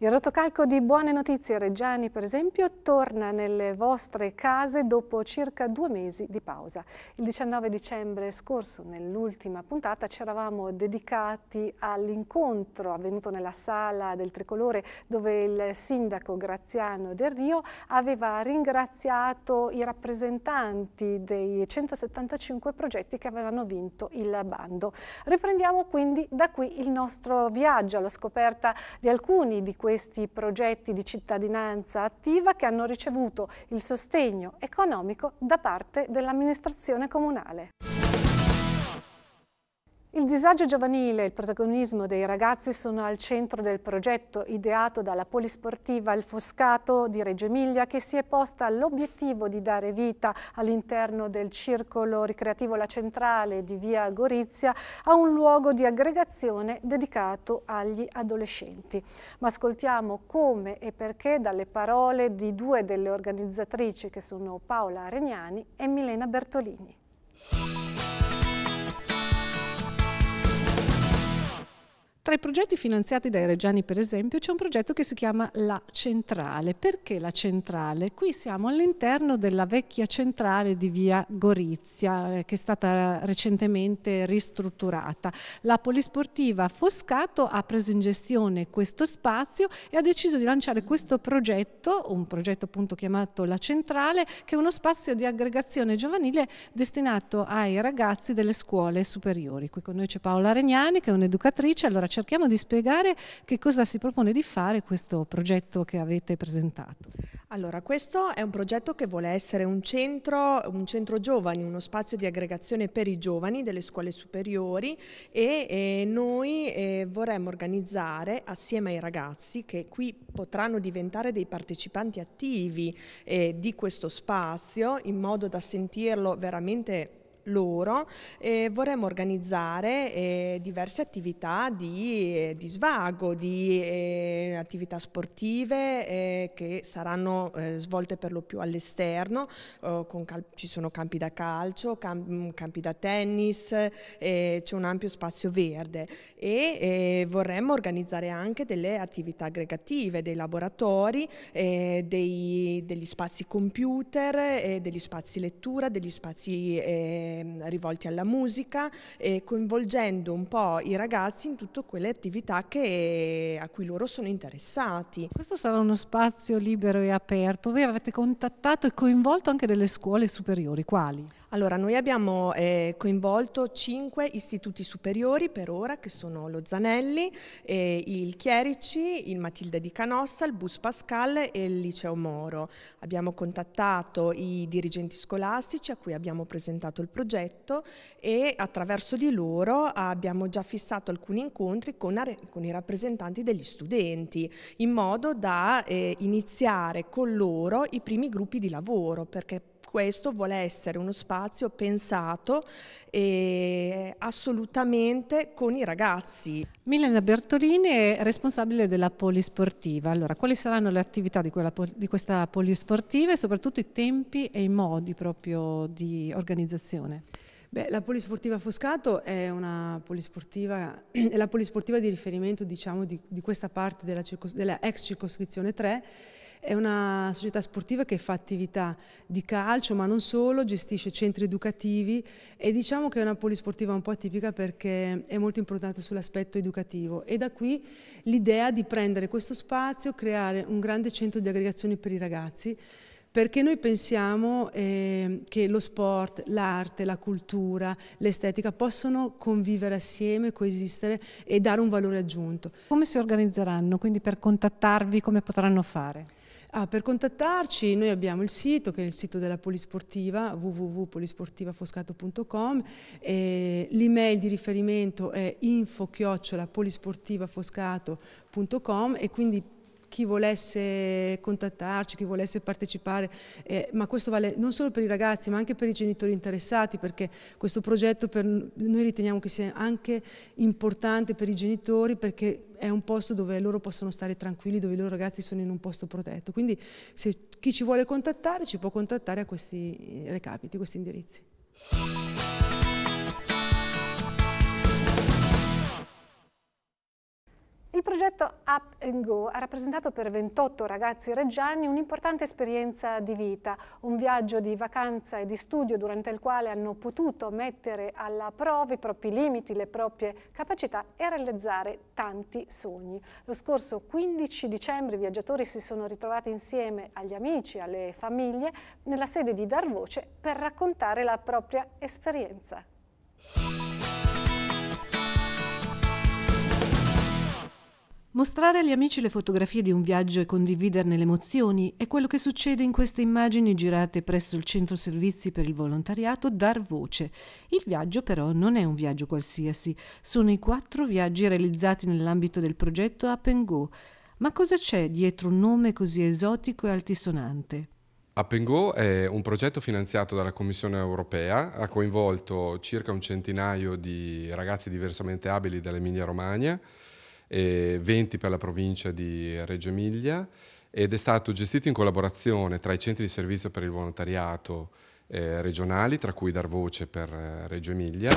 Il rotocalco di Buone Notizie Reggiani, per esempio, torna nelle vostre case dopo circa due mesi di pausa. Il 19 dicembre scorso, nell'ultima puntata, ci eravamo dedicati all'incontro avvenuto nella sala del Tricolore, dove il sindaco Graziano Del Rio aveva ringraziato i rappresentanti dei 175 progetti che avevano vinto il bando. Riprendiamo quindi da qui il nostro viaggio alla scoperta di alcuni di questi questi progetti di cittadinanza attiva che hanno ricevuto il sostegno economico da parte dell'amministrazione comunale. Il disagio giovanile e il protagonismo dei ragazzi sono al centro del progetto ideato dalla polisportiva Il Foscato di Reggio Emilia che si è posta all'obiettivo di dare vita all'interno del circolo ricreativo La Centrale di Via Gorizia a un luogo di aggregazione dedicato agli adolescenti. Ma ascoltiamo come e perché dalle parole di due delle organizzatrici che sono Paola Regnani e Milena Bertolini. Tra i progetti finanziati dai Reggiani, per esempio, c'è un progetto che si chiama La Centrale. Perché la Centrale? Qui siamo all'interno della vecchia centrale di via Gorizia, eh, che è stata recentemente ristrutturata. La Polisportiva Foscato ha preso in gestione questo spazio e ha deciso di lanciare questo progetto, un progetto appunto chiamato La Centrale, che è uno spazio di aggregazione giovanile destinato ai ragazzi delle scuole superiori. Qui con noi c'è Paola Regnani, che è un'educatrice, allora c'è cerchiamo di spiegare che cosa si propone di fare questo progetto che avete presentato. Allora, questo è un progetto che vuole essere un centro, un centro giovani, uno spazio di aggregazione per i giovani delle scuole superiori e, e noi eh, vorremmo organizzare assieme ai ragazzi che qui potranno diventare dei partecipanti attivi eh, di questo spazio in modo da sentirlo veramente loro e vorremmo organizzare eh, diverse attività di, eh, di svago, di eh, attività sportive eh, che saranno eh, svolte per lo più all'esterno, eh, ci sono campi da calcio, cam campi da tennis, c'è un ampio spazio verde e vorremmo organizzare anche delle attività aggregative, dei laboratori, dei, degli spazi computer, degli spazi lettura, degli spazi Ehm, rivolti alla musica e eh, coinvolgendo un po' i ragazzi in tutte quelle attività che, a cui loro sono interessati. Questo sarà uno spazio libero e aperto. Voi avete contattato e coinvolto anche delle scuole superiori, quali? Allora, noi abbiamo eh, coinvolto cinque istituti superiori per ora, che sono lo Zanelli, eh, il Chierici, il Matilde di Canossa, il Bus Pascal e il Liceo Moro. Abbiamo contattato i dirigenti scolastici a cui abbiamo presentato il progetto e attraverso di loro abbiamo già fissato alcuni incontri con, con i rappresentanti degli studenti, in modo da eh, iniziare con loro i primi gruppi di lavoro, perché questo vuole essere uno spazio pensato eh, assolutamente con i ragazzi. Milena Bertolini è responsabile della polisportiva. Allora, quali saranno le attività di, quella, di questa polisportiva e soprattutto i tempi e i modi proprio di organizzazione? Beh, la polisportiva Foscato è, polisportiva, è la polisportiva di riferimento diciamo, di, di, questa parte della, circos della ex circoscrizione 3 è una società sportiva che fa attività di calcio, ma non solo, gestisce centri educativi e diciamo che è una polisportiva un po' atipica perché è molto improntata sull'aspetto educativo e da qui l'idea di prendere questo spazio, creare un grande centro di aggregazione per i ragazzi perché noi pensiamo eh, che lo sport, l'arte, la cultura, l'estetica possono convivere assieme, coesistere e dare un valore aggiunto. Come si organizzeranno? Quindi per contattarvi come potranno fare? Ah, per contattarci noi abbiamo il sito che è il sito della Polisportiva www.polisportivafoscato.com l'email di riferimento è info-polisportivafoscato.com e quindi chi volesse contattarci, chi volesse partecipare, eh, ma questo vale non solo per i ragazzi ma anche per i genitori interessati perché questo progetto per noi riteniamo che sia anche importante per i genitori perché è un posto dove loro possono stare tranquilli, dove i loro ragazzi sono in un posto protetto. Quindi se chi ci vuole contattare ci può contattare a questi eh, recapiti, questi indirizzi. Il progetto Up and Go ha rappresentato per 28 ragazzi reggiani un'importante esperienza di vita, un viaggio di vacanza e di studio durante il quale hanno potuto mettere alla prova i propri limiti, le proprie capacità e realizzare tanti sogni. Lo scorso 15 dicembre i viaggiatori si sono ritrovati insieme agli amici, alle famiglie, nella sede di Dar Voce per raccontare la propria esperienza. Mostrare agli amici le fotografie di un viaggio e condividerne le emozioni è quello che succede in queste immagini girate presso il centro servizi per il volontariato Dar Voce. Il viaggio però non è un viaggio qualsiasi, sono i quattro viaggi realizzati nell'ambito del progetto Up and Go. Ma cosa c'è dietro un nome così esotico e altisonante? Up and Go è un progetto finanziato dalla Commissione europea, ha coinvolto circa un centinaio di ragazzi diversamente abili dall'Emilia Romagna e 20 per la provincia di Reggio Emilia ed è stato gestito in collaborazione tra i centri di servizio per il volontariato eh, regionali, tra cui Dar Voce per eh, Reggio Emilia,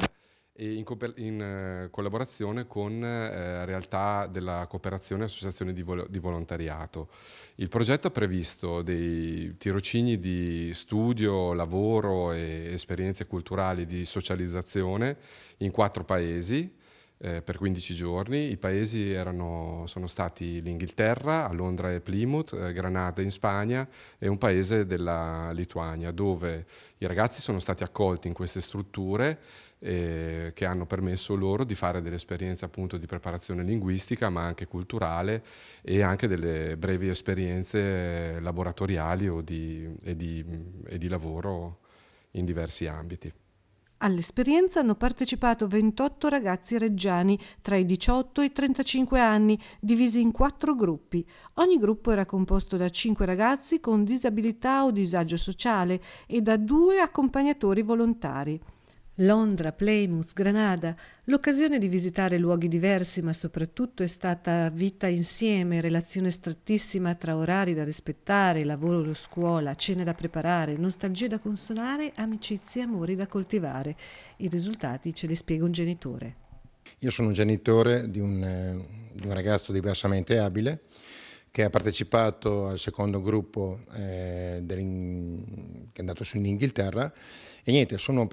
e in, in eh, collaborazione con eh, realtà della cooperazione e associazioni di, vol di, volontariato. Il progetto ha previsto dei tirocini di studio, lavoro e esperienze culturali di socializzazione in quattro paesi, eh, per 15 giorni. I paesi erano, sono stati l'Inghilterra, a Londra e Plymouth, eh, Granada in Spagna e un paese della Lituania, dove i ragazzi sono stati accolti in queste strutture eh, che hanno permesso loro di fare delle esperienze appunto di preparazione linguistica ma anche culturale e anche delle brevi esperienze laboratoriali di, e, di, e di lavoro in diversi ambiti. All'esperienza hanno partecipato 28 ragazzi reggiani tra i 18 e i 35 anni, divisi in quattro gruppi. Ogni gruppo era composto da 5 ragazzi con disabilità o disagio sociale e da due accompagnatori volontari. Londra, Plymouth, Granada, l'occasione di visitare luoghi diversi, ma soprattutto è stata vita insieme, relazione strettissima tra orari da rispettare, lavoro, scuola, cene da preparare, nostalgie da consolare, amicizie e amori da coltivare. I risultati ce li spiega un genitore. Io sono un genitore di un, eh, di un ragazzo diversamente abile che ha partecipato al secondo gruppo eh, che è andato su in Inghilterra e niente, sono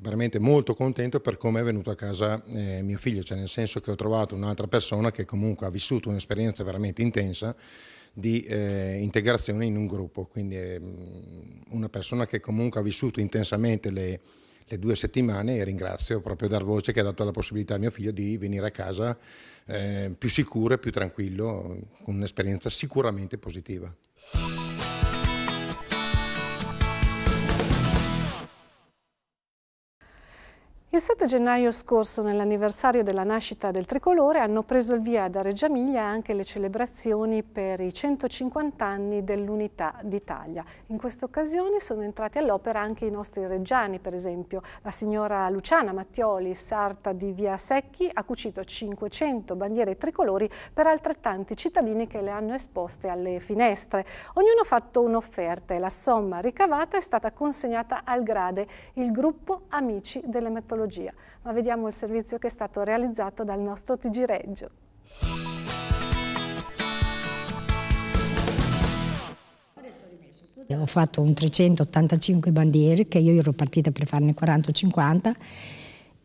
veramente molto contento per come è venuto a casa eh, mio figlio, cioè nel senso che ho trovato un'altra persona che comunque ha vissuto un'esperienza veramente intensa di eh, integrazione in un gruppo, quindi ehm, una persona che comunque ha vissuto intensamente le le due settimane e ringrazio proprio Dar Voce che ha dato la possibilità a mio figlio di venire a casa eh, più sicuro e più tranquillo, con un'esperienza sicuramente positiva. Il 7 gennaio scorso, nell'anniversario della nascita del tricolore, hanno preso il via da Reggio Emilia anche le celebrazioni per i 150 anni dell'Unità d'Italia. In questa occasione sono entrati all'opera anche i nostri reggiani, per esempio. La signora Luciana Mattioli, sarta di Via Secchi, ha cucito 500 bandiere tricolori per altrettanti cittadini che le hanno esposte alle finestre. Ognuno ha fatto un'offerta e la somma ricavata è stata consegnata al Grade, il gruppo Amici delle Metallo patologia, ma vediamo il servizio che è stato realizzato dal nostro TG Reggio. Ho fatto un 385 bandiere, che io ero partita per farne 40 o 50,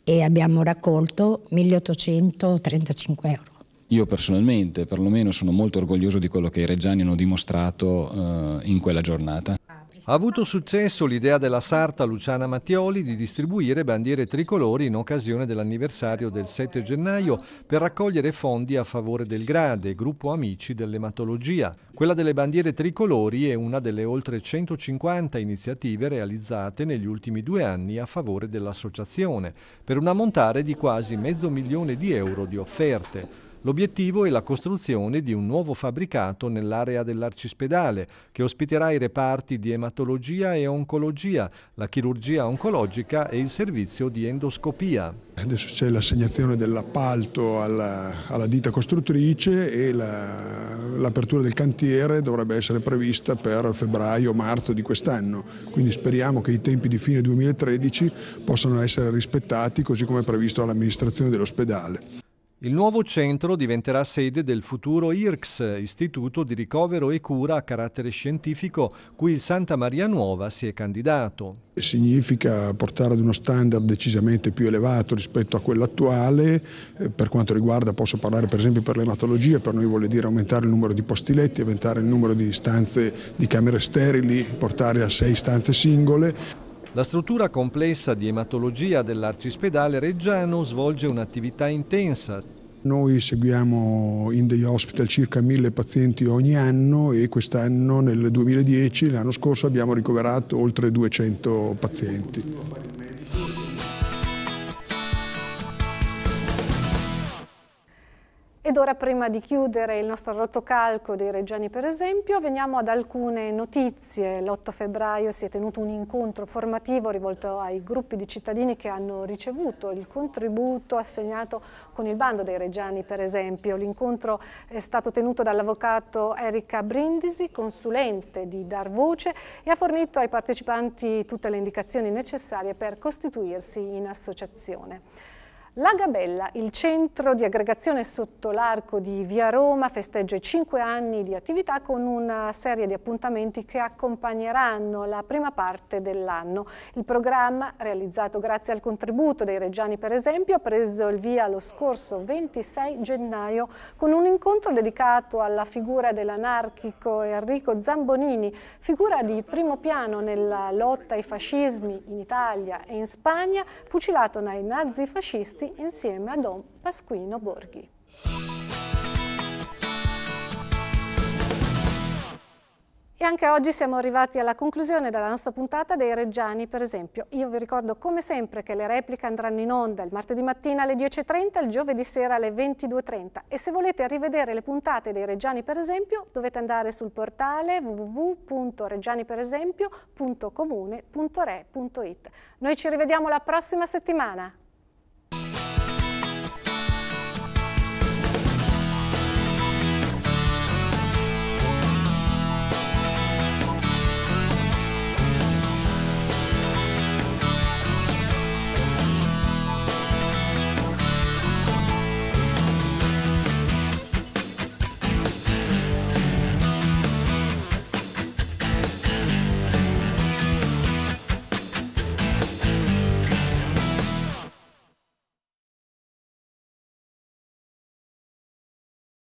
e abbiamo raccolto 1835 euro. Io personalmente, perlomeno, sono molto orgoglioso di quello che i reggiani hanno dimostrato eh, in quella giornata. Ha avuto successo l'idea della sarta Luciana Mattioli di distribuire bandiere tricolori in occasione dell'anniversario del 7 gennaio per raccogliere fondi a favore del Grade, gruppo amici dell'ematologia. Quella delle bandiere tricolori è una delle oltre 150 iniziative realizzate negli ultimi due anni a favore dell'associazione, per un ammontare di quasi mezzo milione di euro di offerte. L'obiettivo è la costruzione di un nuovo fabbricato nell'area dell'arcispedale che ospiterà i reparti di ematologia e oncologia, la chirurgia oncologica e il servizio di endoscopia. Adesso c'è l'assegnazione dell'appalto alla, alla, ditta costruttrice e l'apertura del cantiere dovrebbe essere prevista per febbraio-marzo di quest'anno, quindi speriamo che i tempi di fine 2013 possano essere rispettati così come previsto dall'amministrazione dell'ospedale. Il nuovo centro diventerà sede del futuro IRCS, Istituto di Ricovero e Cura a carattere scientifico, cui il Santa Maria Nuova si è candidato. Significa portare ad uno standard decisamente più elevato rispetto a quello attuale, eh, per quanto riguarda, posso parlare per esempio per l'ematologia, per noi vuol dire aumentare il numero di posti letti, aumentare il numero di stanze di camere sterili, portare a sei stanze singole. La struttura complessa di ematologia dell'arcispedale reggiano svolge un'attività intensa. Noi seguiamo in dei hospital circa mille pazienti ogni anno e quest'anno nel 2010, l'anno scorso, abbiamo ricoverato oltre 200 pazienti. Ed ora prima di chiudere il nostro rotocalco dei Reggiani per esempio, veniamo ad alcune notizie. L'8 febbraio si è tenuto un incontro formativo rivolto ai gruppi di cittadini che hanno ricevuto il contributo assegnato con il bando dei Reggiani per esempio. L'incontro è stato tenuto dall'avvocato Erika Brindisi, consulente di Dar Voce e ha fornito ai partecipanti tutte le indicazioni necessarie per costituirsi in associazione. La Gabella, il centro di aggregazione sotto l'arco di Via Roma, festeggia i cinque anni di attività con una serie di appuntamenti che accompagneranno la prima parte dell'anno. Il programma, realizzato grazie al contributo dei Reggiani per esempio, ha preso il via lo scorso 26 gennaio con un incontro dedicato alla figura dell'anarchico Enrico Zambonini, figura di primo piano nella lotta ai fascismi in Italia e in Spagna, fucilato dai nazifascisti Borghi insieme a Don Pasquino Borghi. E anche oggi siamo arrivati alla conclusione della nostra puntata dei Reggiani, per esempio. Io vi ricordo come sempre che le repliche andranno in onda il martedì mattina alle 10.30 e il giovedì sera alle 22.30. E se volete rivedere le puntate dei Reggiani, per esempio, dovete andare sul portale www.reggianiperesempio.comune.re.it. Noi ci rivediamo la prossima settimana.